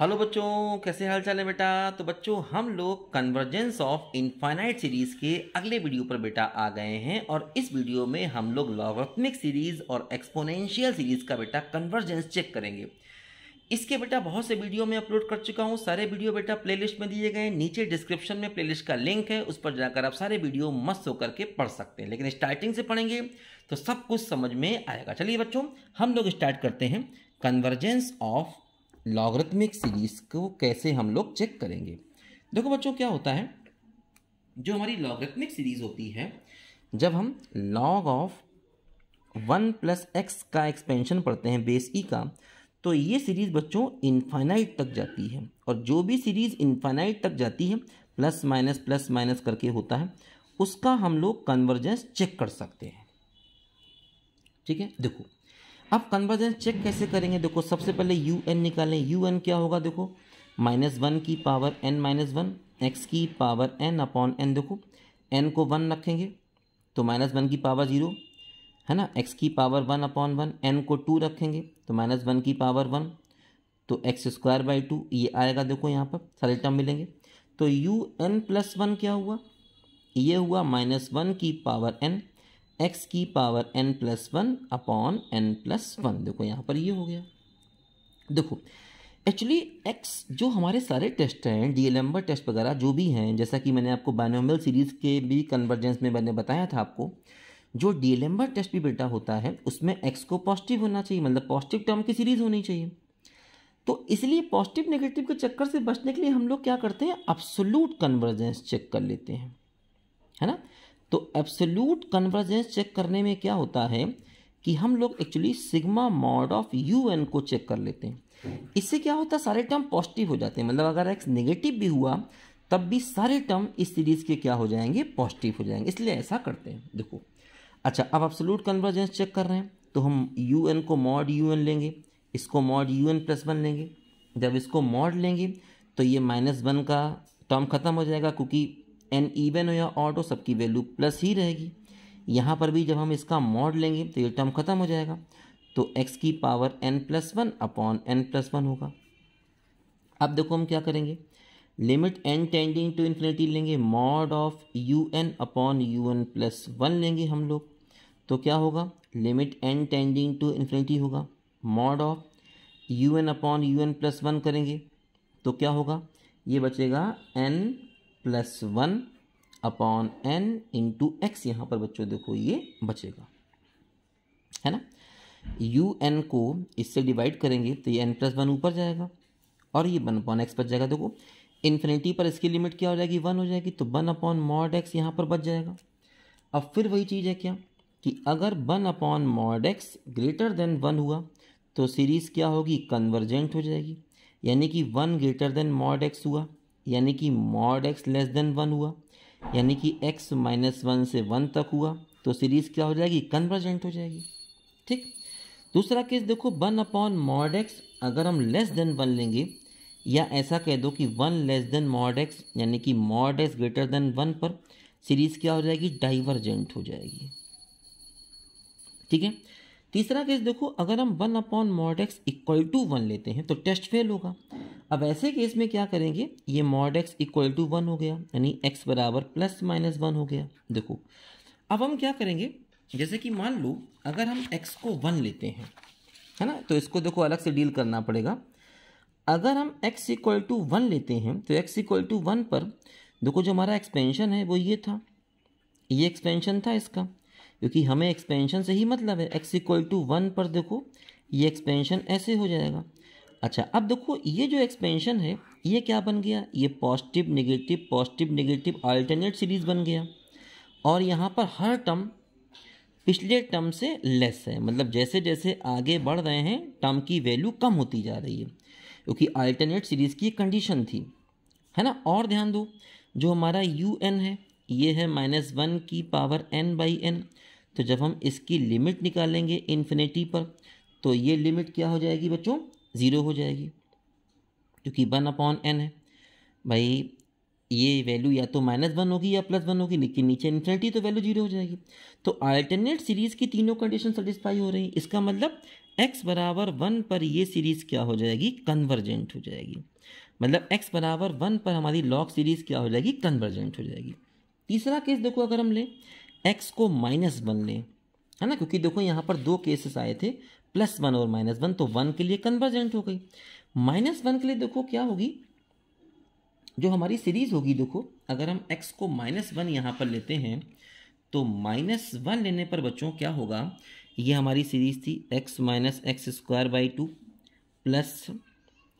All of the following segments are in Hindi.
हेलो बच्चों कैसे हाल चाल है बेटा तो बच्चों हम लोग कन्वर्जेंस ऑफ इनफाइनाइट सीरीज के अगले वीडियो पर बेटा आ गए हैं और इस वीडियो में हम लोग लॉगरिथमिक सीरीज और एक्सपोनेंशियल सीरीज का बेटा कन्वर्जेंस चेक करेंगे इसके बेटा बहुत से वीडियो मैं अपलोड कर चुका हूँ सारे वीडियो बेटा प्लेलिस्ट में दिए गए नीचे डिस्क्रिप्शन में प्लेलिस्ट का लिंक है उस पर जाकर आप सारे वीडियो मस्त होकर के पढ़ सकते हैं लेकिन स्टार्टिंग से पढ़ेंगे तो सब कुछ समझ में आएगा चलिए बच्चों हम लोग स्टार्ट करते हैं कन्वर्जेंस ऑफ लॉगरिथमिक सीरीज़ को कैसे हम लोग चेक करेंगे देखो बच्चों क्या होता है जो हमारी लॉगरिथमिक सीरीज़ होती है जब हम log of one plus x का एक्सपेंशन पढ़ते हैं बेस ई e का तो ये सीरीज़ बच्चों इन्फाइनाइट तक जाती है और जो भी सीरीज़ इन्फाइनाइट तक जाती है प्लस माइनस प्लस माइनस करके होता है उसका हम लोग कन्वर्जेंस चेक कर सकते हैं ठीक है देखो अब कन्वर्जेंस चेक कैसे करेंगे देखो सबसे पहले यू एन निकालें यू एन क्या होगा देखो माइनस वन की power N minus one x की पावर एन अपॉन एन देखो एन को वन रखेंगे तो माइनस वन की पावर जीरो है ना एक्स की power one upon one N को टू रखेंगे तो माइनस वन की पावर वन तो एक्स स्क्वायर बाई टू ये आएगा देखो यहाँ पर सारे टर्म मिलेंगे तो यू एन प्लस वन क्या हुआ ये हुआ माइनस वन की पावर एन एक्स की power N plus one upon N plus one देखो यहाँ पर ये हो गया देखो एक्चुअली एक्स जो हमारे सारे टेस्ट हैं डी एम्बर टेस्ट वगैरह जो भी हैं जैसा कि मैंने आपको बायोनोमल सीरीज़ के भी कन्वर्जेंस में मैंने बताया था आपको जो डी एम्बर टेस्ट भी बेटा होता है उसमें एक्स को पॉजिटिव होना चाहिए मतलब पॉजिटिव टर्म की सीरीज़ होनी चाहिए तो इसलिए पॉजिटिव नेगेटिव के चक्कर से बचने के लिए हम लोग क्या करते हैं अपसोलूट कन्वर्जेंस चेक कर लेते हैं है ना तो एब्सोल्यूट कन्वर्जेंस चेक करने में क्या होता है कि हम लोग actually sigma mod of U N को चेक कर लेते हैं इससे क्या होता है सारे टर्म पॉजिटिव हो जाते हैं मतलब अगर एक्स नेगेटिव भी हुआ तब भी सारे टर्म इस सीरीज के क्या हो जाएंगे पॉजिटिव हो जाएंगे इसलिए ऐसा करते हैं देखो अच्छा अब एब्सोल्यूट कन्वर्जेंस चेक कर रहे हैं तो हम यू एन को मॉड यू एन लेंगे इसको mod U N plus one लेंगे जब इसको मॉड लेंगे तो ये माइनस वन का टर्म खत्म हो जाएगा क्योंकि एन ईवन हो या ऑड हो सबकी वैल्यू प्लस ही रहेगी यहाँ पर भी जब हम इसका मॉड लेंगे तो ये टर्म खत्म हो जाएगा तो एक्स की power N plus one upon N plus one होगा अब देखो हम क्या करेंगे limit N tending to infinity लेंगे mod of U N upon U N plus one लेंगे हम लोग तो क्या होगा limit N tending to infinity होगा mod of U N upon U N plus one करेंगे तो क्या होगा ये बचेगा N plus one upon N into x यहाँ पर बच्चों देखो ये बचेगा है ना यू एन को इससे डिवाइड करेंगे तो ये एन प्लस वन ऊपर जाएगा और ये वन अपॉन एक्स बच जाएगा देखो इन्फिनिटी पर इसकी लिमिट क्या हो जाएगी वन हो जाएगी तो वन अपॉन मॉड एक्स यहाँ पर बच जाएगा अब फिर वही चीज़ है क्या कि अगर one upon mod x greater than one हुआ तो सीरीज़ क्या होगी कन्वर्जेंट हो जाएगी यानी कि one greater than mod x हुआ यानी कि mod x less than one हुआ यानी कि एक्स माइनस वन से वन तक हुआ तो सीरीज़ क्या हो जाएगी कन्वर्जेंट हो जाएगी ठीक दूसरा केस देखो वन अपॉन मॉड एक्स अगर हम लेस देन वन लेंगे या ऐसा कह दो कि one less than mod x यानी कि mod x greater than one पर सीरीज़ क्या हो जाएगी डाइवर्जेंट हो जाएगी ठीक है तीसरा केस देखो अगर हम one upon mod x equal to one लेते हैं तो टेस्ट फेल होगा अब ऐसे केस में क्या करेंगे ये mod x equal to one हो गया यानी एक्स बराबर प्लस माइनस वन हो गया देखो अब हम क्या करेंगे जैसे कि मान लो अगर हम एक्स को वन लेते हैं है ना तो इसको देखो अलग से डील करना पड़ेगा अगर हम एक्स इक्वल टू वन लेते हैं तो एक्स इक्वल टू वन पर देखो जो हमारा एक्सपेंशन है वो ये था ये एक्सपेंशन था इसका क्योंकि हमें एक्सपेंशन से ही मतलब है एक्स इक्वल टू वन पर देखो ये एक्सपेंशन ऐसे हो जाएगा अच्छा अब देखो ये जो एक्सपेंशन है ये क्या बन गया ये positive negative positive negative alternate series बन गया और यहाँ पर हर टर्म पिछले टर्म से लेस है मतलब जैसे जैसे आगे बढ़ रहे हैं टर्म की वैल्यू कम होती जा रही है क्योंकि अल्टरनेट सीरीज की कंडीशन थी है ना और ध्यान दो जो हमारा यू एन है ये है माइनस वन की पावर एन बाई एन तो जब हम इसकी लिमिट निकालेंगे इन्फिनिटी पर तो ये लिमिट क्या हो जाएगी बच्चों ज़ीरो हो जाएगी क्योंकि वन अपॉन एन है भाई ये वैल्यू या तो माइनस वन होगी या प्लस वन होगी लेकिन नीचे इन्फिनिटी तो वैल्यू जीरो हो जाएगी तो अल्टरनेट सीरीज़ की तीनों कंडीशन सेटिस्फाई हो रही है इसका मतलब एक्स बराबर वन पर ये सीरीज़ क्या हो जाएगी कन्वर्जेंट हो जाएगी मतलब एक्स बराबर वन पर हमारी लॉग सीरीज़ क्या हो जाएगी कन्वर्जेंट हो जाएगी तीसरा केस देखो अगर हम लें एक्स को माइनस वन लें है ना क्योंकि देखो यहाँ पर दो केसेस आए थे प्लस वन और माइनस वन तो वन के लिए कन्वर्जेंट हो गई माइनस वन के लिए देखो क्या होगी जो हमारी सीरीज़ होगी देखो अगर हम एक्स को माइनस वन यहाँ पर लेते हैं तो माइनस वन लेने पर बच्चों क्या होगा ये हमारी सीरीज़ थी x minus x square by two plus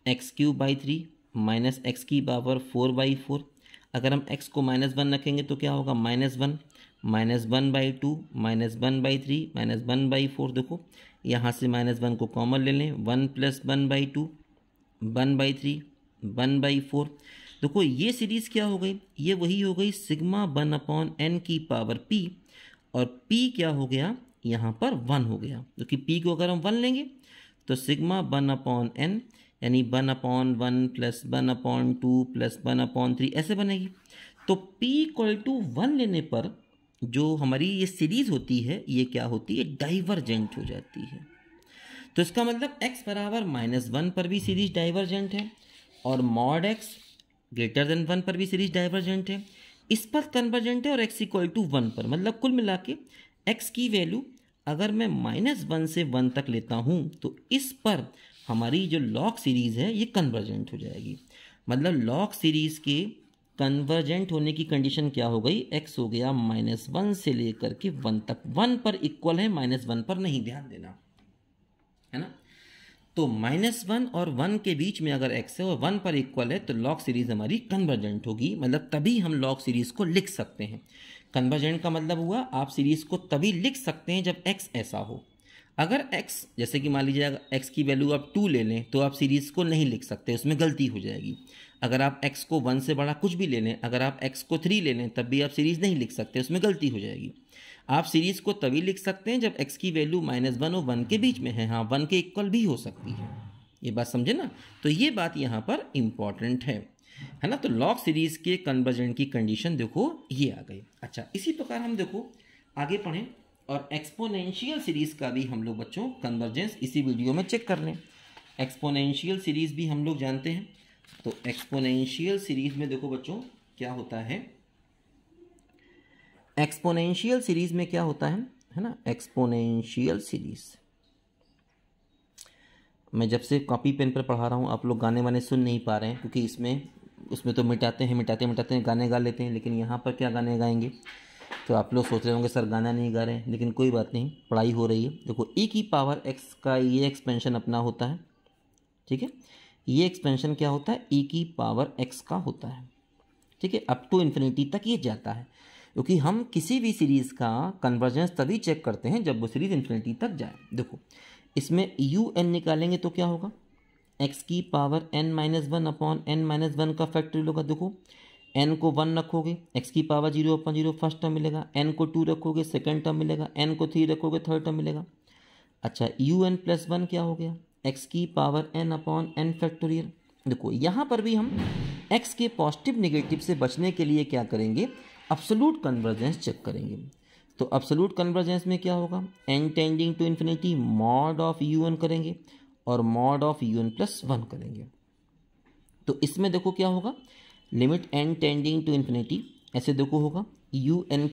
x cube by three minus x की पावर फोर बाई फोर अगर हम एक्स को माइनस वन रखेंगे तो क्या होगा minus one minus one by two minus one by three minus one by four देखो यहाँ से माइनस वन को कॉमन ले लें one plus one by two one by three one by four देखो ये सीरीज़ क्या हो गई ये वही हो गई सिग्मा वन अपॉन एन की पावर पी और पी क्या हो गया यहाँ पर वन हो गया क्योंकि तो पी को अगर हम वन लेंगे तो सिग्मा वन अपॉन एन यानी one upon one plus one upon two plus one upon three ऐसे बनेगी तो पी इक्वल टू वन लेने पर जो हमारी ये सीरीज़ होती है ये क्या होती है डाइवर्जेंट हो जाती है तो इसका मतलब x बराबर माइनस वन पर भी सीरीज डाइवर्जेंट है और mod x greater than one पर भी सीरीज डाइवर्जेंट है इस पर कन्वर्जेंट है और x इक्वल टू वन पर मतलब कुल मिला के एक्स की वैल्यू अगर मैं माइनस वन से वन तक लेता हूँ तो इस पर हमारी जो लॉक सीरीज़ है ये कन्वर्जेंट हो जाएगी मतलब लॉक सीरीज़ के कन्वर्जेंट होने की कंडीशन क्या हो गई एक्स हो गया माइनस वन से लेकर के वन तक वन पर इक्वल है माइनस वन पर नहीं ध्यान देना है ना तो माइनस वन और वन के बीच में अगर एक्स है और वन पर इक्वल है तो लॉग सीरीज हमारी कन्वर्जेंट होगी मतलब तभी हम लॉग सीरीज को लिख सकते हैं कन्वर्जेंट का मतलब हुआ आप सीरीज को तभी लिख सकते हैं जब एक्स ऐसा हो अगर x जैसे कि मान लीजिए x की वैल्यू आप टू ले लें तो आप सीरीज़ को नहीं लिख सकते उसमें गलती हो जाएगी अगर आप x को वन से बड़ा कुछ भी ले लें अगर आप x को थ्री ले लें तब भी आप सीरीज़ नहीं लिख सकते उसमें गलती हो जाएगी आप सीरीज़ को तभी लिख सकते हैं जब x की वैल्यू माइनस वन और वन के बीच में है हाँ वन के इक्वल भी हो सकती है ये बात समझे ना तो ये बात यहाँ पर इम्पॉर्टेंट है है ना तो लॉग सीरीज़ के कन्वर्जेंट की कंडीशन देखो ये आ गई अच्छा इसी प्रकार हम देखो आगे पढ़ें और एक्सपोनेंशियल सीरीज़ का भी हम लोग बच्चों कन्वर्जेंस इसी वीडियो में चेक कर लें एक्सपोनेंशियल सीरीज़ भी हम लोग जानते हैं तो एक्सपोनेंशियल सीरीज़ में देखो बच्चों क्या होता है एक्सपोनेंशियल सीरीज़ में क्या होता है है ना एक्सपोनेंशियल सीरीज़ मैं जब से कॉपी पेन पर पढ़ा रहा हूँ आप लोग गाने वाने सुन नहीं पा रहे हैं क्योंकि इसमें उसमें तो मिटाते हैं मिटाते मिटाते हैं गाने गा लेते हैं लेकिन यहाँ पर क्या गाने गाएंगे तो आप लोग सोच रहे होंगे सर गाना नहीं गा रहे हैं लेकिन कोई बात नहीं पढ़ाई हो रही है देखो ए की पावर एक्स का ये एक्सपेंशन अपना होता है ठीक है ये एक्सपेंशन क्या होता है ए की पावर एक्स का होता है ठीक है अप टू इन्फिनिटी तक ये जाता है क्योंकि हम किसी भी सीरीज़ का कन्वर्जेंस तभी चेक करते हैं जब वो सीरीज़ इन्फिनिटी तक जाए देखो इसमें यू एन निकालेंगे तो क्या होगा एक्स की power N minus one upon N minus one का फैक्ट्री होगा देखो एन को वन रखोगे एक्स की power zero upon zero first term मिलेगा एन को टू रखोगे सेकेंड टर्म मिलेगा एन को थ्री रखोगे थर्ड टर्म मिलेगा अच्छा यू एन प्लस वन क्या हो गया एक्स की power N upon N factorial देखो यहाँ पर भी हम एक्स के पॉजिटिव निगेटिव से बचने के लिए क्या करेंगे अब्सोलूट कन्वर्जेंस चेक करेंगे तो अब्सोलूट कन्वर्जेंस में क्या होगा N tending to infinity mod of U N करेंगे और mod of U N plus one करेंगे तो इसमें देखो क्या होगा limit N tending to infinity ऐसे देखो होगा यू एन